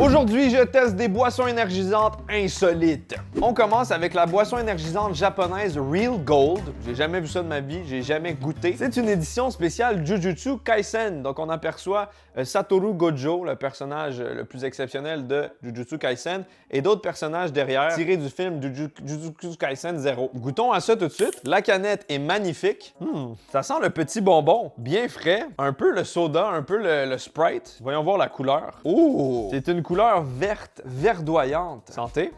Aujourd'hui, je teste des boissons énergisantes insolites. On commence avec la boisson énergisante japonaise Real Gold. J'ai jamais vu ça de ma vie, j'ai jamais goûté. C'est une édition spéciale Jujutsu Kaisen. Donc on aperçoit euh, Satoru Gojo, le personnage euh, le plus exceptionnel de Jujutsu Kaisen, et d'autres personnages derrière tirés du film Jujutsu Kaisen Zero. Goûtons à ça tout de suite. La canette est magnifique. Hmm, ça sent le petit bonbon, bien frais, un peu le soda, un peu le, Sprite. Voyons voir la couleur. Oh, c'est une couleur verte verdoyante. Santé.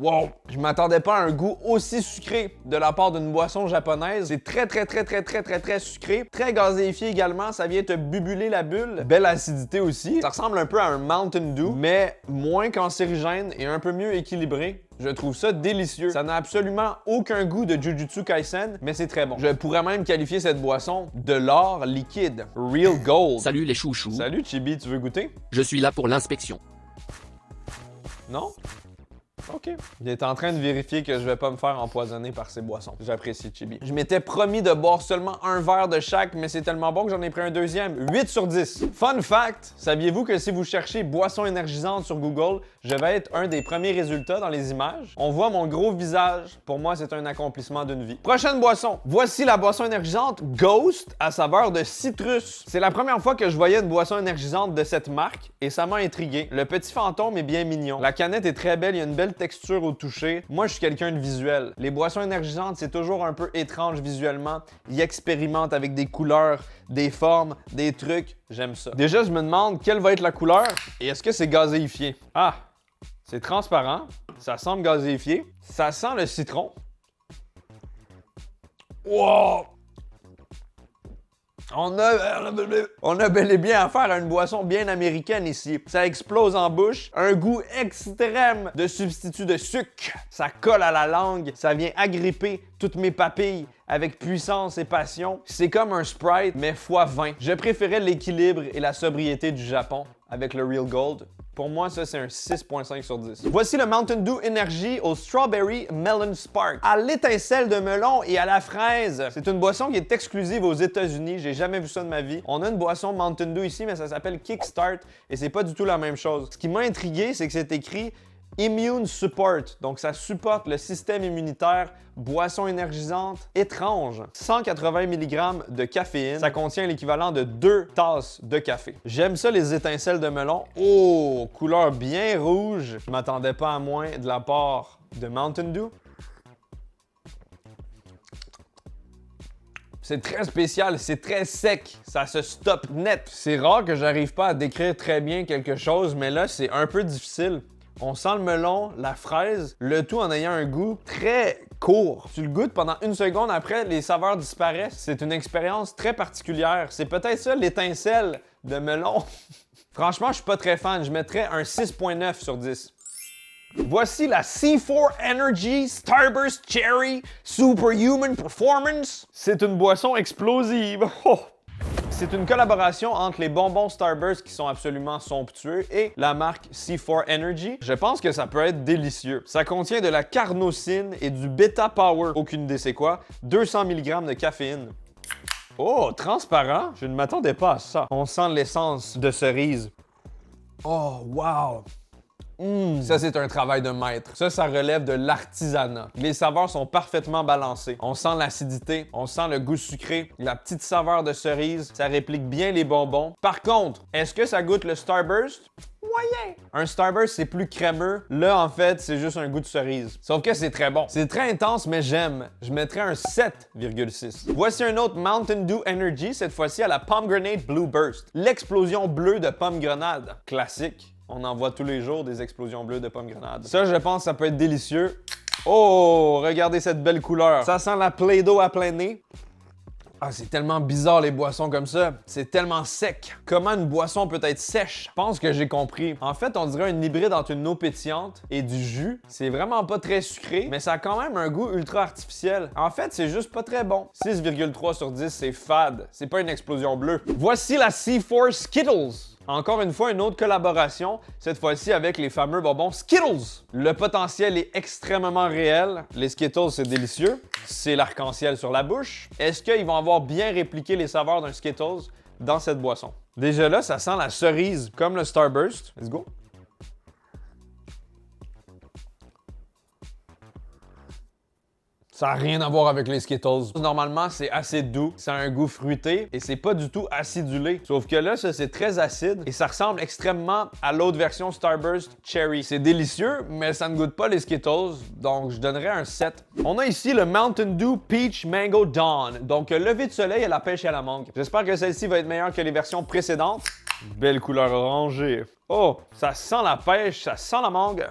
Wow! Je m'attendais pas à un goût aussi sucré de la part d'une boisson japonaise. C'est très, très, très, très, très, très, très sucré. Très gazéifié également. Ça vient te bubuler la bulle. Belle acidité aussi. Ça ressemble un peu à un Mountain Dew, mais moins cancérigène et un peu mieux équilibré. Je trouve ça délicieux. Ça n'a absolument aucun goût de Jujutsu Kaisen, mais c'est très bon. Je pourrais même qualifier cette boisson de l'or liquide. Real gold. Salut les chouchous. Salut Chibi, tu veux goûter? Je suis là pour l'inspection. Non? OK. Il est en train de vérifier que je vais pas me faire empoisonner par ces boissons. J'apprécie Chibi. Je m'étais promis de boire seulement un verre de chaque, mais c'est tellement bon que j'en ai pris un deuxième. 8 sur 10. Fun fact, saviez-vous que si vous cherchez boisson énergisante sur Google, je vais être un des premiers résultats dans les images? On voit mon gros visage. Pour moi, c'est un accomplissement d'une vie. Prochaine boisson. Voici la boisson énergisante Ghost à saveur de citrus. C'est la première fois que je voyais une boisson énergisante de cette marque et ça m'a intrigué. Le petit fantôme est bien mignon. La canette est très belle, il y a une belle texture au toucher. Moi, je suis quelqu'un de visuel. Les boissons énergisantes, c'est toujours un peu étrange visuellement. Ils expérimentent avec des couleurs, des formes, des trucs. J'aime ça. Déjà, je me demande quelle va être la couleur et est-ce que c'est gazéifié? Ah, c'est transparent. Ça semble gazéifié. Ça sent le citron. Wow! On a, on a bel et bien affaire à une boisson bien américaine ici. Ça explose en bouche, un goût extrême de substitut de sucre. Ça colle à la langue, ça vient agripper toutes mes papilles avec puissance et passion. C'est comme un Sprite, mais x 20. Je préférais l'équilibre et la sobriété du Japon avec le Real Gold. Pour moi, ça, c'est un 6.5 sur 10. Voici le Mountain Dew Energy au Strawberry Melon Spark. À l'étincelle de melon et à la fraise. C'est une boisson qui est exclusive aux États-Unis. J'ai jamais vu ça de ma vie. On a une boisson Mountain Dew ici, mais ça s'appelle Kickstart et c'est pas du tout la même chose. Ce qui m'a intrigué, c'est que c'est écrit Immune Support, donc ça supporte le système immunitaire, boisson énergisante, étrange. 180 mg de caféine, ça contient l'équivalent de deux tasses de café. J'aime ça les étincelles de melon. Oh, couleur bien rouge. Je m'attendais pas à moins de la part de Mountain Dew. C'est très spécial, c'est très sec, ça se stoppe net. C'est rare que j'arrive pas à décrire très bien quelque chose, mais là, c'est un peu difficile. On sent le melon, la fraise, le tout en ayant un goût très court. Tu le goûtes pendant une seconde, après, les saveurs disparaissent. C'est une expérience très particulière. C'est peut-être ça l'étincelle de melon. Franchement, je suis pas très fan. Je mettrais un 6.9 sur 10. Voici la C4 Energy Starburst Cherry Superhuman Performance. C'est une boisson explosive. Oh, c'est une collaboration entre les bonbons Starburst qui sont absolument somptueux et la marque C4 Energy. Je pense que ça peut être délicieux. Ça contient de la carnosine et du bêta power, aucune idée c'est quoi, 200 mg de caféine. Oh, transparent? Je ne m'attendais pas à ça. On sent l'essence de cerise. Oh, wow! Mmh. Ça, c'est un travail de maître. Ça, ça relève de l'artisanat. Les saveurs sont parfaitement balancées. On sent l'acidité, on sent le goût sucré, la petite saveur de cerise, ça réplique bien les bonbons. Par contre, est-ce que ça goûte le Starburst? Moyen. Un Starburst, c'est plus crémeux. Là, en fait, c'est juste un goût de cerise. Sauf que c'est très bon. C'est très intense, mais j'aime. Je mettrais un 7,6. Voici un autre Mountain Dew Energy, cette fois-ci à la Pomme Blue Burst. L'explosion bleue de pomme grenade. Classique. On en voit tous les jours des explosions bleues de pommes grenades. Ça, je pense, ça peut être délicieux. Oh, regardez cette belle couleur. Ça sent la Play-Doh à plein nez. Ah, c'est tellement bizarre les boissons comme ça. C'est tellement sec. Comment une boisson peut être sèche? Je pense que j'ai compris. En fait, on dirait un hybride entre une eau pétillante et du jus. C'est vraiment pas très sucré, mais ça a quand même un goût ultra artificiel. En fait, c'est juste pas très bon. 6,3 sur 10, c'est fade. C'est pas une explosion bleue. Voici la C4 Skittles. Encore une fois, une autre collaboration, cette fois-ci avec les fameux bonbons Skittles. Le potentiel est extrêmement réel. Les Skittles, c'est délicieux. C'est l'arc-en-ciel sur la bouche. Est-ce qu'ils vont avoir bien répliqué les saveurs d'un Skittles dans cette boisson? Déjà là, ça sent la cerise, comme le Starburst. Let's go! Ça n'a rien à voir avec les Skittles. Normalement, c'est assez doux, ça a un goût fruité et c'est pas du tout acidulé. Sauf que là, ça, c'est très acide et ça ressemble extrêmement à l'autre version Starburst Cherry. C'est délicieux, mais ça ne goûte pas les Skittles, donc je donnerais un 7. On a ici le Mountain Dew Peach Mango Dawn, donc euh, lever de soleil à la pêche et à la mangue. J'espère que celle-ci va être meilleure que les versions précédentes. Belle couleur orangée. Oh, ça sent la pêche, ça sent la mangue.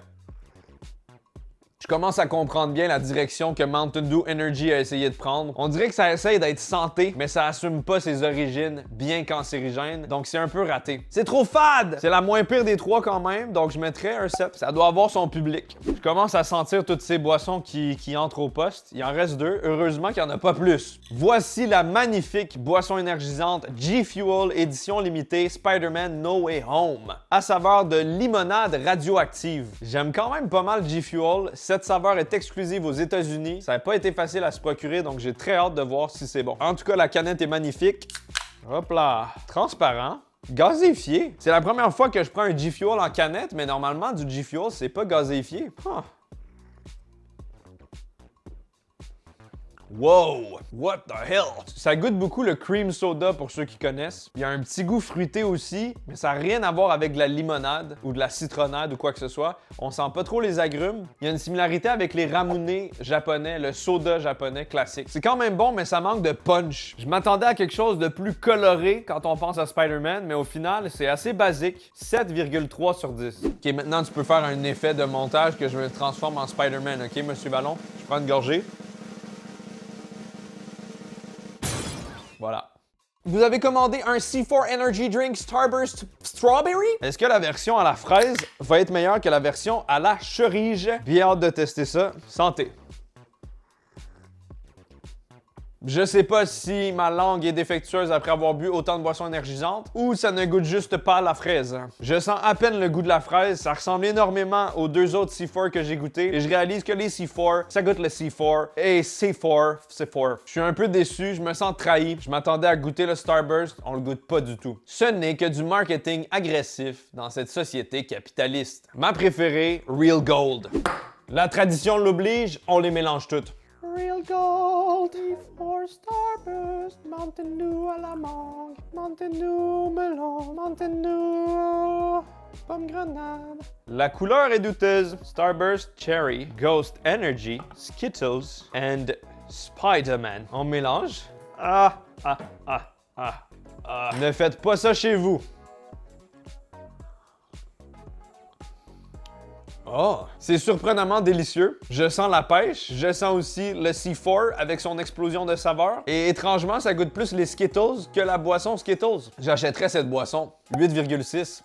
Je commence à comprendre bien la direction que Mountain Dew Energy a essayé de prendre. On dirait que ça essaye d'être santé, mais ça assume pas ses origines bien cancérigènes, donc c'est un peu raté. C'est trop fade! C'est la moins pire des trois quand même, donc je mettrais un 7. Ça doit avoir son public. Je commence à sentir toutes ces boissons qui, qui entrent au poste. Il en reste deux. Heureusement qu'il n'y en a pas plus. Voici la magnifique boisson énergisante G-Fuel édition limitée Spider-Man No Way Home, à savoir de limonade radioactive. J'aime quand même pas mal G-Fuel. Cette saveur est exclusive aux États-Unis. Ça n'a pas été facile à se procurer, donc j'ai très hâte de voir si c'est bon. En tout cas, la canette est magnifique. Hop là! Transparent. Gazéifié. C'est la première fois que je prends un G-Fuel en canette, mais normalement, du G-Fuel, c'est pas gazéifié. Wow! What the hell? Ça goûte beaucoup le cream soda pour ceux qui connaissent. Il y a un petit goût fruité aussi, mais ça n'a rien à voir avec de la limonade ou de la citronnade ou quoi que ce soit. On sent pas trop les agrumes. Il y a une similarité avec les ramounés japonais, le soda japonais classique. C'est quand même bon, mais ça manque de punch. Je m'attendais à quelque chose de plus coloré quand on pense à Spider-Man, mais au final, c'est assez basique. 7,3 sur 10. OK, maintenant, tu peux faire un effet de montage que je me transforme en Spider-Man, OK, Monsieur Ballon? Je prends une gorgée. Voilà. Vous avez commandé un C4 Energy Drink Starburst Strawberry? Est-ce que la version à la fraise va être meilleure que la version à la cerise? Bien hâte de tester ça. Santé! Je sais pas si ma langue est défectueuse après avoir bu autant de boissons énergisantes ou ça ne goûte juste pas la fraise. Hein. Je sens à peine le goût de la fraise, ça ressemble énormément aux deux autres C4 que j'ai goûté et je réalise que les C4, ça goûte le C4 et C4, C4. Je suis un peu déçu, je me sens trahi, je m'attendais à goûter le Starburst, on le goûte pas du tout. Ce n'est que du marketing agressif dans cette société capitaliste. Ma préférée, Real Gold. La tradition l'oblige, on les mélange toutes real gold. Four starburst, Mountain Dew à la mangue, Mountain Dew melon, Mountain Dew pomme grenade. La couleur est douteuse. Starburst Cherry, Ghost Energy, Skittles and Spider-Man. En mélange. Ah, ah, ah, ah, ah. Ne faites pas ça chez vous. Oh! C'est surprenamment délicieux. Je sens la pêche. Je sens aussi le C4 avec son explosion de saveur. Et étrangement, ça goûte plus les Skittles que la boisson Skittles. J'achèterais cette boisson. 8,6.